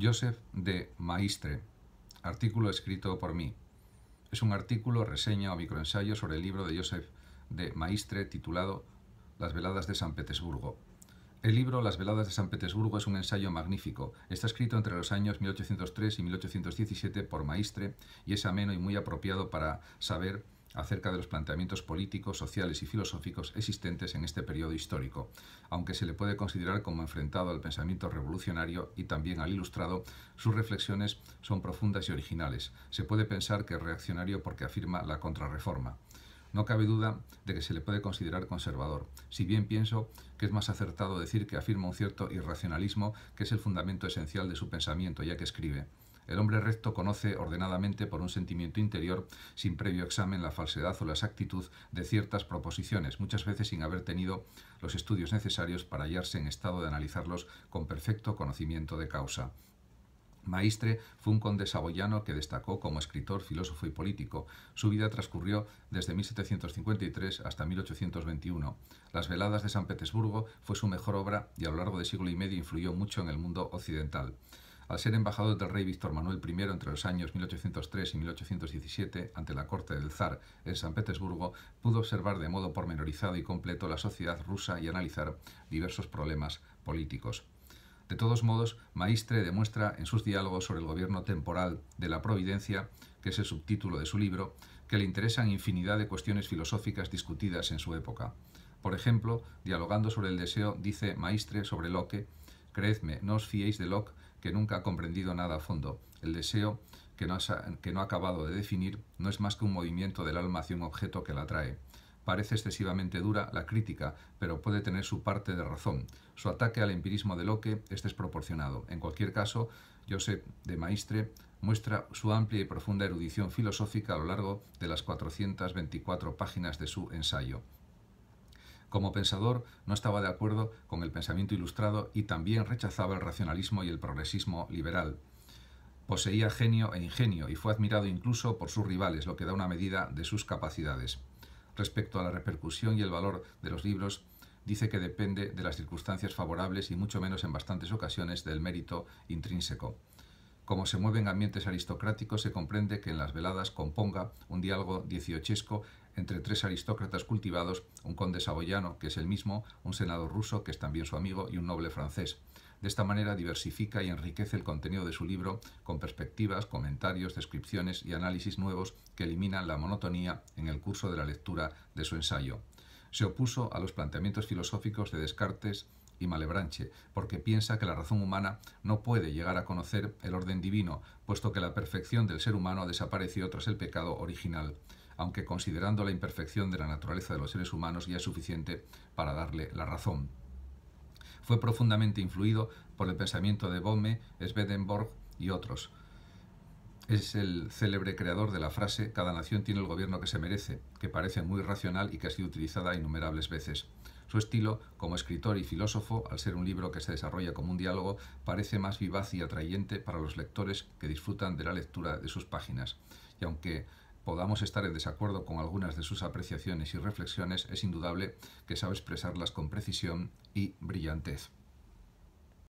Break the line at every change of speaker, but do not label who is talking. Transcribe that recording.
Joseph de Maistre. Artículo escrito por mí. Es un artículo, reseña o microensayo sobre el libro de Joseph de Maistre titulado Las veladas de San Petersburgo. El libro Las veladas de San Petersburgo es un ensayo magnífico. Está escrito entre los años 1803 y 1817 por Maistre y es ameno y muy apropiado para saber acerca de los planteamientos políticos, sociales y filosóficos existentes en este periodo histórico, aunque se le puede considerar como enfrentado al pensamiento revolucionario y también al ilustrado, sus reflexiones son profundas y originales. Se puede pensar que es reaccionario porque afirma la contrarreforma. No cabe duda de que se le puede considerar conservador, si bien pienso que es más acertado decir que afirma un cierto irracionalismo que es el fundamento esencial de su pensamiento, ya que escribe. El hombre recto conoce ordenadamente por un sentimiento interior, sin previo examen, la falsedad o la exactitud de ciertas proposiciones, muchas veces sin haber tenido los estudios necesarios para hallarse en estado de analizarlos con perfecto conocimiento de causa. Maestre fue un conde saboyano que destacó como escritor, filósofo y político. Su vida transcurrió desde 1753 hasta 1821. Las veladas de San Petersburgo fue su mejor obra y a lo largo de siglo y medio influyó mucho en el mundo occidental. Al ser embajador del rey Víctor Manuel I entre los años 1803 y 1817 ante la corte del zar en San Petersburgo, pudo observar de modo pormenorizado y completo la sociedad rusa y analizar diversos problemas políticos. De todos modos, Maistre demuestra en sus diálogos sobre el gobierno temporal de la Providencia, que es el subtítulo de su libro, que le interesan infinidad de cuestiones filosóficas discutidas en su época. Por ejemplo, dialogando sobre el deseo, dice Maistre sobre Locke, Creedme, no os fiéis de Locke, que nunca ha comprendido nada a fondo. El deseo, que no, ha, acabado de definir, no es más que un movimiento del alma hacia un objeto que la atrae. Parece excesivamente dura la crítica, pero puede tener su parte de razón. Su ataque al empirismo de Locke es desproporcionado. En cualquier caso, Joseph de Maistre muestra su amplia y profunda erudición filosófica a lo largo de las 424 páginas de su ensayo. Como pensador, no estaba de acuerdo con el pensamiento ilustrado y también rechazaba el racionalismo y el progresismo liberal. Poseía genio e ingenio y fue admirado incluso por sus rivales, lo que da una medida de sus capacidades. Respecto a la repercusión y el valor de los libros, dice que depende de las circunstancias favorables y mucho menos en bastantes ocasiones del mérito intrínseco como se mueven ambientes aristocráticos, se comprende que en las veladas componga un diálogo dieciochesco entre tres aristócratas cultivados, un conde saboyano, que es el mismo, un senador ruso, que es también su amigo, y un noble francés. De esta manera diversifica y enriquece el contenido de su libro con perspectivas, comentarios, descripciones y análisis nuevos que eliminan la monotonía en el curso de la lectura de su ensayo. Se opuso a los planteamientos filosóficos de Descartes, y Malebranche, porque piensa que la razón humana no puede llegar a conocer el orden divino, puesto que la perfección del ser humano ha desaparecido tras el pecado original, aunque considerando la imperfección de la naturaleza de los seres humanos ya es suficiente para darle la razón. Fue profundamente influido por el pensamiento de Bohme, Swedenborg y otros, es el célebre creador de la frase cada nación tiene el gobierno que se merece, que parece muy racional y que ha sido utilizada innumerables veces. Su estilo, como escritor y filósofo, al ser un libro que se desarrolla como un diálogo, parece más vivaz y atrayente para los lectores que disfrutan de la lectura de sus páginas. Y aunque podamos estar en desacuerdo con algunas de sus apreciaciones y reflexiones, es indudable que sabe expresarlas con precisión y brillantez.